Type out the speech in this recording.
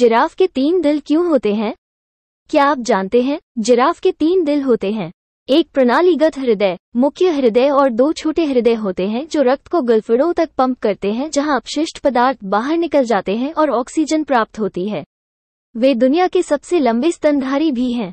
giraffe के तीन दिल क्यों होते हैं क्या आप जानते हैं जिराफ के तीन दिल होते हैं एक प्रणालीगत हृदय मुख्य हृदय और दो छोटे हृदय होते हैं जो रक्त को गलफड़ों तक पंप करते हैं जहां अपशिष्ट पदार्थ बाहर निकल जाते हैं और ऑक्सीजन प्राप्त होती है वे दुनिया के सबसे लंबे स्तनधारी भी हैं